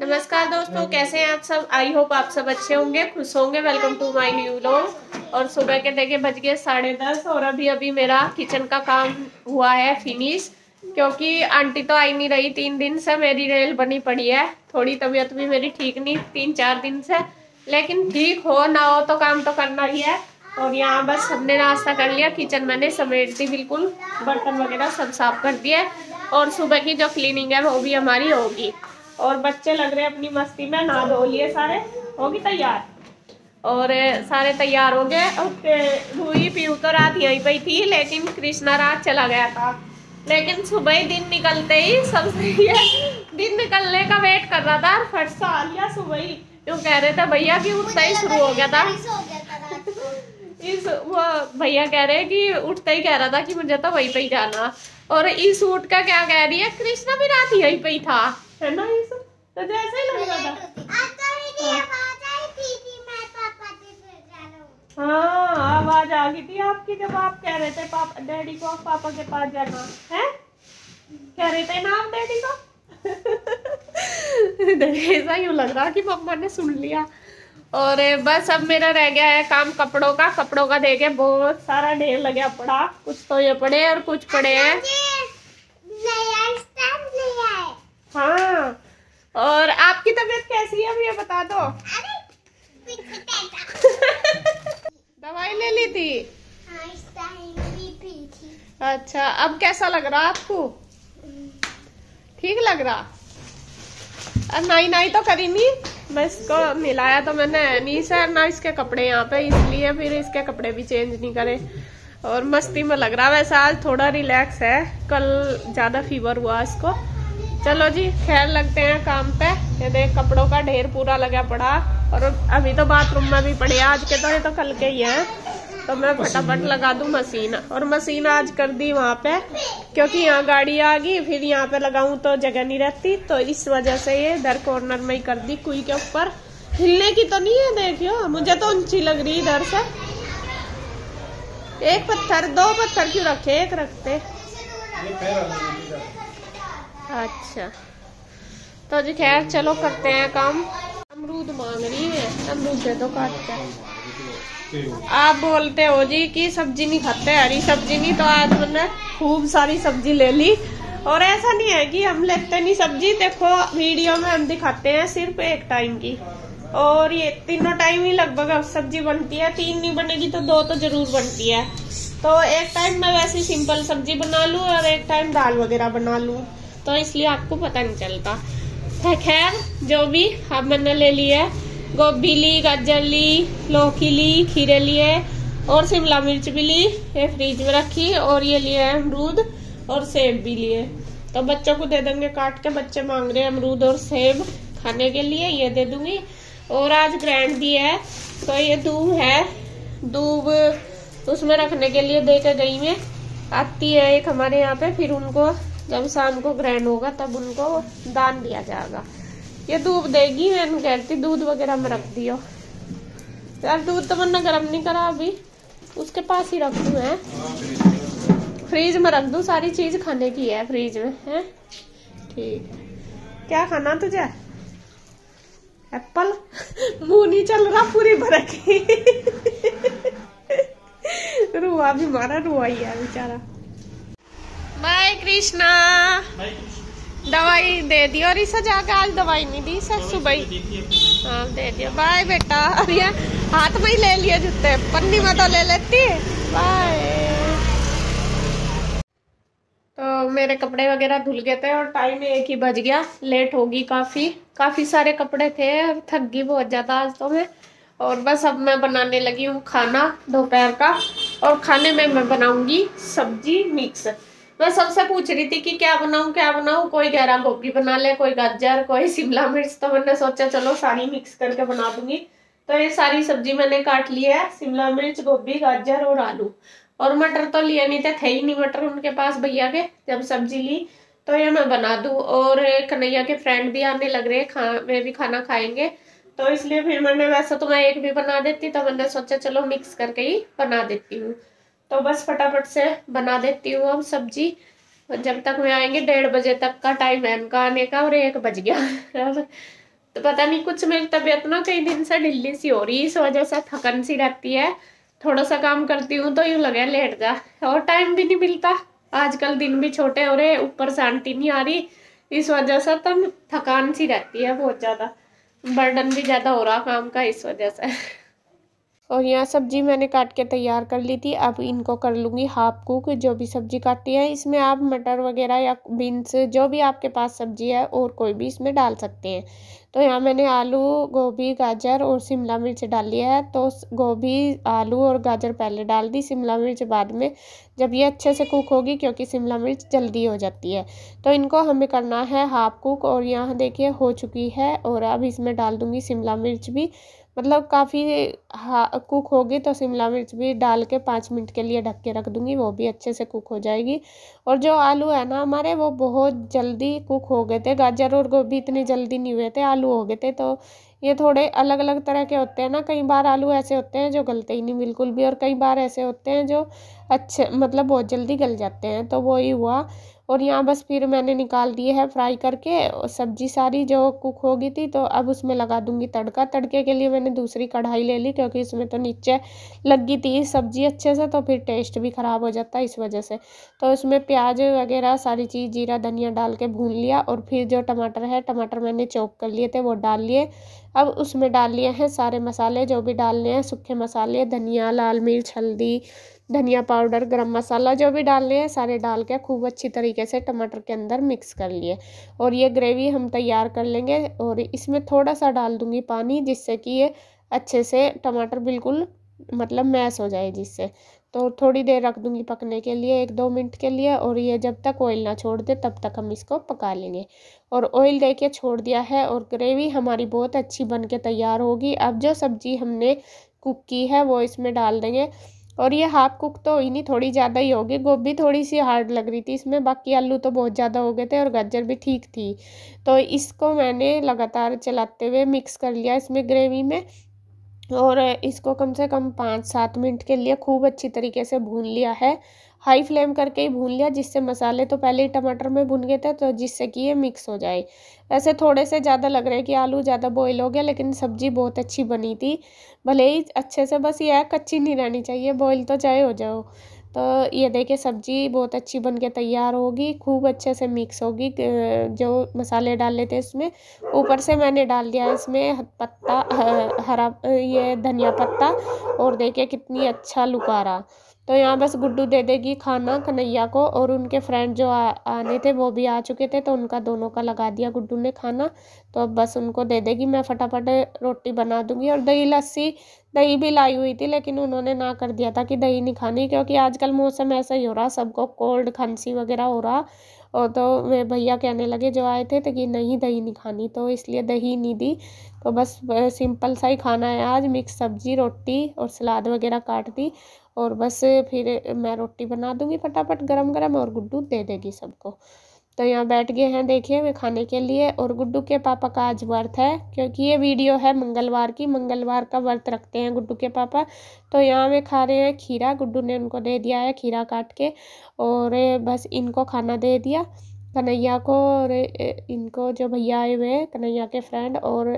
नमस्कार दोस्तों कैसे हैं आप सब आई होप आप सब अच्छे होंगे खुश होंगे welcome to my new log और सुबह के देखे बज गए साढ़े दस और अभी अभी मेरा किचन का काम हुआ है फिनिश क्योंकि आंटी तो आई नहीं रही तीन दिन से मेरी रेल बनी पड़ी है थोड़ी तबीयत भी मेरी ठीक नहीं तीन चार दिन से लेकिन ठीक हो ना हो तो काम तो करना ही है और यहाँ बस हमने नाश्ता कर लिया किचन मैंने समेट दी बिल्कुल बर्तन वगैरह सब साफ कर दिया और सुबह की जो क्लीनिंग है वो भी हमारी होगी और बच्चे लग रहे हैं अपनी मस्ती में नहा धो लिए सारे होगी तैयार और सारे तैयार हो गए हुई पीयू तो रात यहीं पर थी लेकिन कृष्णा रात चला गया था लेकिन सुबह ही दिन निकलते ही सबसे ये दिन निकलने का वेट कर रहा था फट सा आ गया सुबह ही क्यों कह रहे थे भैया कि उठता ही शुरू हो गया था इस वो भैया कह रहे हैं कि उठता ही कह रहा था कि मुझे तो वहीं पे ही जाना और इस उठ का क्या कह रही है कृष्णा भी रात यहीं पे ही था है ना इस तो जैसे तो ही लग रहा था हाँ आवाज आ गई थी आपकी जब आप कह रहे थे पापा डैडी को आप पापा के पास जाना है कह रहे थे ना आप डैडी को ऐसा यूँ लग रहा कि मम्मा ने सुन लिया और बस अब मेरा रह गया है काम कपड़ों का कपड़ों का देखे बहुत सारा ढेर लग गया पड़ा कुछ तो ये पड़े और कुछ पड़े हैं हाँ और आपकी तबीयत कैसी है ये बता दो दवाई ले ली हाँ, थी अच्छा अब कैसा लग रहा आपको ठीक लग रहा अब नाई नाई तो करी नहीं मैं इसको मिलाया तो मैंने नहीं सर ना इसके कपड़े यहाँ पे इसलिए फिर इसके कपड़े भी चेंज नहीं करे और मस्ती में लग रहा वैसे आज थोड़ा रिलैक्स है कल ज्यादा फीवर हुआ इसको चलो जी खैर लगते हैं काम पे ये देख कपड़ों का ढेर पूरा लगा पड़ा और अभी तो बाथरूम में भी पड़े आज के तो ये तो कल के ही है तो मैं फटाफट लगा दू मशीन और मशीन आज कर दी वहाँ पे क्योंकि यहाँ गाड़ी आ गई फिर यहाँ पे लगाऊ तो जगह नहीं रहती तो इस वजह से ये इधर कॉर्नर में ही कर दी कुई के ऊपर हिलने की तो नहीं है देखियो मुझे तो ऊंची लग रही इधर से एक पत्थर दो पत्थर क्यों रखे एक रखते अच्छा तो जी खैर चलो करते हैं काम अमरूद मांग रही है अमरूद दे दो काट कर आप बोलते हो जी कि सब्जी नहीं खाते हरी सब्जी नहीं तो आज मैंने खूब सारी सब्जी ले ली और ऐसा नहीं है कि हम लेते नहीं सब्जी देखो वीडियो में हम दिखाते हैं सिर्फ एक टाइम की और ये तीनों टाइम ही लगभग सब्जी बनती है तीन नहीं बनेगी तो दो तो जरूर बनती है तो एक टाइम मैं वैसी सिंपल सब्जी बना लू और एक टाइम दाल वगैरह बना लू तो इसलिए आपको पता नहीं चलता तो खैर जो भी आप मैंने ले लिया गोभी ली गाजर ली लौकी ली खीरे लिए और शिमला मिर्च भी ली ये फ्रिज में रखी और ये लिए अमरूद और सेब भी लिए तो बच्चों को दे देंगे काट के बच्चे मांग रहे हैं अमरूद और सेब खाने के लिए ये दे दूंगी और आज ग्रैंड भी है तो ये दूब है दूब उसमें रखने के लिए दे के गई में आती है एक हमारे यहाँ पे फिर उनको जब शाम को ग्रहण होगा तब उनको दान दिया जाएगा ये दूध देगी मैं कहती दूध वगैरह में रख दियो यार दूध तो मैंने गर्म नहीं करा अभी उसके पास ही रख दू है फ्रिज में रख दू सारी चीज खाने की है फ्रिज में है ठीक क्या खाना तुझे एप्पल मुंह नहीं चल रहा पूरी भरक रुआ भी मारा रुआ ही है बेचारा बाय कृष्णा दवाई दे दी और इसे जाके आज दवाई नहीं दी सर सुबह ही तो हाँ दे दिया बाय बेटा अरे हाथ में ही ले लिया जूते पन्नी में तो ले लेती है बाय तो मेरे कपड़े वगैरह धुल गए थे और टाइम एक ही बज गया लेट होगी काफ़ी काफ़ी सारे कपड़े थे और थक गई बहुत ज़्यादा आज तो मैं और बस अब मैं बनाने लगी हूँ खाना दोपहर का और खाने में मैं बनाऊँगी सब्जी मिक्स मैं सबसे पूछ रही थी कि क्या बनाऊं क्या बनाऊं कोई गहरा गोभी बना ले कोई गाजर कोई शिमला मिर्च तो मैंने सोचा चलो सारी मिक्स करके बना दूंगी तो ये सारी सब्जी मैंने काट ली है शिमला मिर्च गोभी गाजर और आलू और मटर तो लिए नहीं थे थे ही नहीं मटर उनके पास भैया के जब सब्जी ली तो ये मैं बना दूँ और कन्हैया के फ्रेंड भी आने लग रहे हैं खा वे भी खाना खाएंगे तो इसलिए फिर मैंने वैसा तो मैं एक भी बना देती तो मैंने सोचा चलो मिक्स करके ही बना देती हूँ तो बस फटाफट से बना देती हूँ हम सब्जी जब तक मैं आएंगे डेढ़ बजे तक का टाइम है उनका आने का और एक बज गया तो पता नहीं कुछ मेरी तबीयत ना कई दिन से ढिल्ली सी हो रही इस वजह से थकन सी रहती है थोड़ा सा काम करती हूँ तो यूँ लगे लेट जा और टाइम भी नहीं मिलता आजकल दिन भी छोटे हो रहे ऊपर शांति नहीं आ रही इस वजह से तो थकान सी रहती है बहुत ज़्यादा बर्डन भी ज़्यादा हो रहा काम का इस वजह से और यहाँ सब्ज़ी मैंने काट के तैयार कर ली थी अब इनको कर लूँगी हाफ कुक जो भी सब्ज़ी काटती है इसमें आप मटर वगैरह या बीन्स जो भी आपके पास सब्ज़ी है और कोई भी इसमें डाल सकते हैं तो यहाँ मैंने आलू गोभी गाजर और शिमला मिर्च डाल लिया है तो गोभी आलू और गाजर पहले डाल दी शिमला मिर्च बाद में जब ये अच्छे से कुक होगी क्योंकि शिमला मिर्च जल्दी हो जाती है तो इनको हमें करना है हाफ कुक और यहाँ देखिए हो चुकी है और अब इसमें डाल दूँगी शिमला मिर्च भी मतलब काफ़ी हा कुक होगी तो शिमला मिर्च भी डाल के पाँच मिनट के लिए ढक के रख दूँगी वो भी अच्छे से कुक हो जाएगी और जो आलू है ना हमारे वो बहुत जल्दी कुक हो गए थे गाजर और गोभी इतनी जल्दी नहीं हुए थे आलू हो गए थे तो ये थोड़े अलग अलग तरह के होते हैं ना कई बार आलू ऐसे होते हैं जो गलते ही नहीं बिल्कुल भी और कई बार ऐसे होते हैं जो अच्छे मतलब बहुत जल्दी गल जाते हैं तो वो ही हुआ और यहाँ बस फिर मैंने निकाल दिए है फ्राई करके और सब्जी सारी जो कुक हो गई थी तो अब उसमें लगा दूँगी तड़का तड़के के लिए मैंने दूसरी कढ़ाई ले ली क्योंकि उसमें तो नीचे लगी थी सब्जी अच्छे से तो फिर टेस्ट भी ख़राब हो जाता है इस वजह से तो उसमें प्याज वगैरह सारी चीज़ जीरा धनिया डाल के भून लिया और फिर जो टमाटर है टमाटर मैंने चौक कर लिए थे वो डाल लिए अब उसमें डाल लिए हैं सारे मसाले जो भी डालने हैं सूखे मसाले धनिया लाल मिर्च हल्दी धनिया पाउडर गरम मसाला जो भी डालने हैं सारे डाल के खूब अच्छी तरीके से टमाटर के अंदर मिक्स कर लिए और ये ग्रेवी हम तैयार कर लेंगे और इसमें थोड़ा सा डाल दूँगी पानी जिससे कि ये अच्छे से टमाटर बिल्कुल मतलब मैश हो जाए जिससे तो थोड़ी देर रख दूंगी पकने के लिए एक दो मिनट के लिए और ये जब तक ऑयल ना छोड़ दे तब तक हम इसको पका लेंगे और ऑयल दे के छोड़ दिया है और ग्रेवी हमारी बहुत अच्छी बन के तैयार होगी अब जो सब्ज़ी हमने कुक की है वो इसमें डाल देंगे और ये हाफ़ कुक तो हुई नहीं थोड़ी ज़्यादा ही होगी गोभी थोड़ी सी हार्ड लग रही थी इसमें बाकी आलू तो बहुत ज़्यादा हो गए थे और गाजर भी ठीक थी तो इसको मैंने लगातार चलाते हुए मिक्स कर लिया इसमें ग्रेवी में और इसको कम से कम पाँच सात मिनट के लिए खूब अच्छी तरीके से भून लिया है हाई फ्लेम करके ही भून लिया जिससे मसाले तो पहले ही टमाटर में भुन गए थे तो जिससे कि ये मिक्स हो जाए वैसे थोड़े से ज़्यादा लग रहे हैं कि आलू ज़्यादा बॉयल हो गया लेकिन सब्ज़ी बहुत अच्छी बनी थी भले ही अच्छे से बस ये कच्ची नहीं रहनी चाहिए बॉयल तो चाहे हो जाओ तो ये देखिए सब्ज़ी बहुत अच्छी बन के तैयार होगी खूब अच्छे से मिक्स होगी जो मसाले डाले थे इसमें ऊपर से मैंने डाल दिया इसमें पत्ता हरा ये धनिया पत्ता और देखिए कितनी अच्छा लुकारा तो यहाँ बस गुड्डू दे देगी खाना कन्हैया को और उनके फ्रेंड जो आ, आने थे वो भी आ चुके थे तो उनका दोनों का लगा दिया गुड्डू ने खाना तो अब बस उनको दे देगी मैं फटाफट रोटी बना दूंगी और दही लस्सी दही भी लाई हुई थी लेकिन उन्होंने ना कर दिया था कि दही नहीं खानी क्योंकि आजकल मौसम ऐसा ही हो रहा सबको कोल्ड खांसी वगैरह हो रहा और तो वे भैया कहने लगे जो आए थे तो कि नहीं दही नहीं खानी तो इसलिए दही नहीं दी तो बस सिंपल सा ही खाना है आज मिक्स सब्जी रोटी और सलाद वगैरह काट दी और बस फिर मैं रोटी बना दूँगी फटाफट गरम गरम और गुड्डू दे देगी सबको तो यहाँ बैठ गए हैं देखिए वे खाने के लिए और गुड्डू के पापा का आज व्रत है क्योंकि ये वीडियो है मंगलवार की मंगलवार का व्रत रखते हैं गुड्डू के पापा तो यहाँ वे खा रहे हैं खीरा गुड्डू ने उनको दे दिया है खीरा काट के और बस इनको खाना दे दिया कन्हैया को और इनको जो भैया आए हुए हैं कन्हैया के फ्रेंड और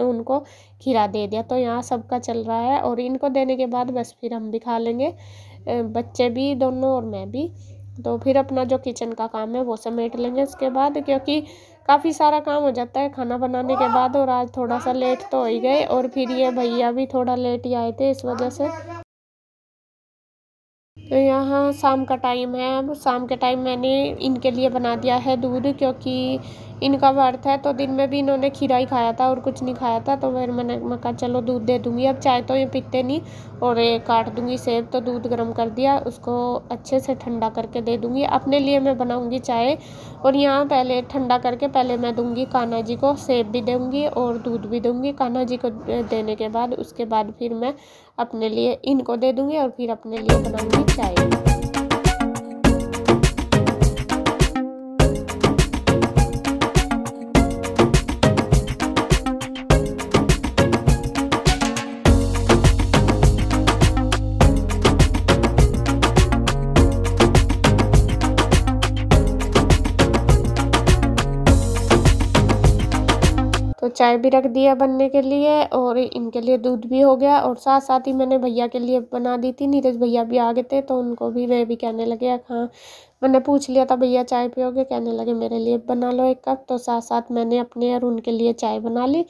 उनको खीरा दे दिया तो यहाँ सबका चल रहा है और इनको देने के बाद बस फिर हम भी खा लेंगे बच्चे भी दोनों और मैं भी तो फिर अपना जो किचन का काम है वो समेट लेंगे उसके बाद क्योंकि काफ़ी सारा काम हो जाता है खाना बनाने के बाद और आज थोड़ा सा लेट तो हो ही गए और फिर ये भैया भी थोड़ा लेट ही आए थे इस वजह से तो यहाँ शाम का टाइम है शाम के टाइम मैंने इनके लिए बना दिया है दूध क्योंकि इनका वर्थ है तो दिन में भी इन्होंने खीरा ही खाया था और कुछ नहीं खाया था तो फिर मैंने मका चलो दूध दे दूँगी अब चाय तो ये पीते नहीं और ये काट दूँगी सेब तो दूध गर्म कर दिया उसको अच्छे से ठंडा करके दे दूँगी अपने लिए मैं बनाऊँगी चाय और यहाँ पहले ठंडा करके पहले मैं दूँगी कान्हा जी को सेब भी दूँगी और दूध भी दूँगी कान्हा जी को देने के बाद उसके बाद फिर मैं अपने लिए इनको दे दूँगी और फिर अपने लिए बनाऊँगी चाय चाय भी रख दिया बनने के लिए और इनके लिए दूध भी हो गया और साथ साथ ही मैंने भैया के लिए बना दी थी नीरज भैया भी आ गए थे तो उनको भी मैं भी कहने लगे हाँ, हाँ। मैंने पूछ लिया था भैया चाय पियोगे कहने लगे मेरे लिए बना लो एक कप तो साथ साथ मैंने अपने और उनके लिए चाय बना ली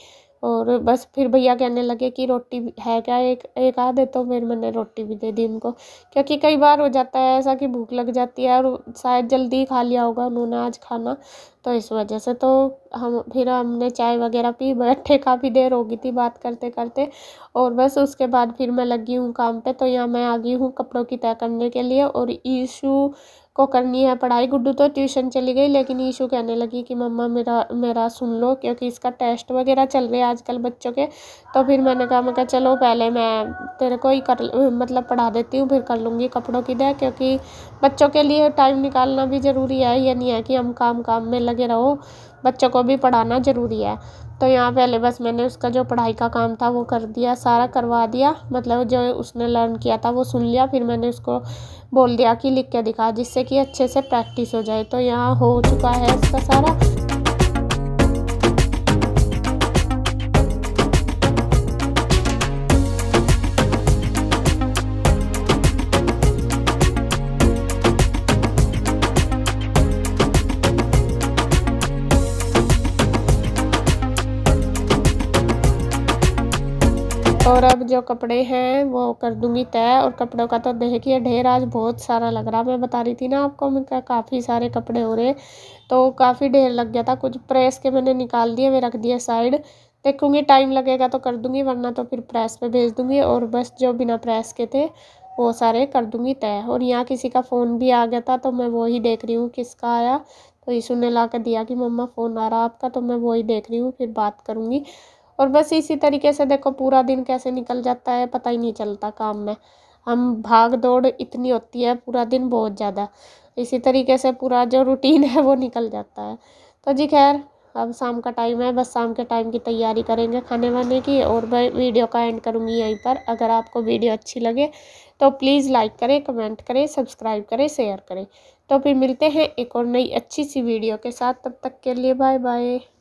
और बस फिर भैया कहने लगे कि रोटी है क्या एक एक आ दे तो फिर मैंने रोटी भी दे दी उनको क्योंकि कई बार हो जाता है ऐसा कि भूख लग जाती है और शायद जल्दी ही खा लिया होगा उन्होंने आज खाना तो इस वजह से तो हम फिर हमने चाय वगैरह पी बैठे काफ़ी देर हो गई थी बात करते करते और बस उसके बाद फिर मैं लगी हूँ काम पर तो यहाँ मैं आ गई हूँ कपड़ों की तय करने के लिए और ईशू को करनी है पढ़ाई गुड्डू तो ट्यूशन चली गई लेकिन ईशू कहने लगी कि मम्मा मेरा मेरा सुन लो क्योंकि इसका टेस्ट वगैरह चल रहे हैं आजकल बच्चों के तो फिर मैंने कहा मैं कहा चलो पहले मैं तेरे को ही कर मतलब पढ़ा देती हूँ फिर कर लूँगी कपड़ों की दे क्योंकि बच्चों के लिए टाइम निकालना भी ज़रूरी है ये नहीं है कि हम काम काम में लगे रहो बच्चों को भी पढ़ाना ज़रूरी है तो यहाँ पहले बस मैंने उसका जो पढ़ाई का काम था वो कर दिया सारा करवा दिया मतलब जो उसने लर्न किया था वो सुन लिया फिर मैंने उसको बोल दिया कि लिख के दिखा जिससे कि अच्छे से प्रैक्टिस हो जाए तो यहाँ हो चुका है उसका सारा और अब जो कपड़े हैं वो कर दूंगी तय और कपड़ों का तो देखिए ढेर आज बहुत सारा लग रहा मैं बता रही थी ना आपको मेरे काफ़ी सारे कपड़े हो रहे तो काफ़ी ढेर लग गया था कुछ प्रेस के मैंने निकाल दिए मैं रख दिया साइड देखूंगी टाइम लगेगा तो कर दूंगी वरना तो फिर प्रेस पर भेज दूंगी और बस जो बिना प्रेस के थे वो सारे कर दूंगी तय और यहाँ किसी का फ़ोन भी आ गया था तो मैं वही देख रही हूँ किसका आया तो यीशु ने ला कर दिया कि मम्मा फ़ोन आ रहा आपका तो मैं वही देख रही हूँ फिर बात करूँगी और बस इसी तरीके से देखो पूरा दिन कैसे निकल जाता है पता ही नहीं चलता काम में हम भाग दौड़ इतनी होती है पूरा दिन बहुत ज़्यादा इसी तरीके से पूरा जो रूटीन है वो निकल जाता है तो जी खैर अब शाम का टाइम है बस शाम के टाइम की तैयारी करेंगे खाने वाने की और मैं वीडियो का एंड करूँगी यहीं पर अगर आपको वीडियो अच्छी लगे तो प्लीज़ लाइक करें कमेंट करें सब्सक्राइब करें शेयर करें तो फिर मिलते हैं एक और नई अच्छी सी वीडियो के साथ तब तक के लिए बाय बाय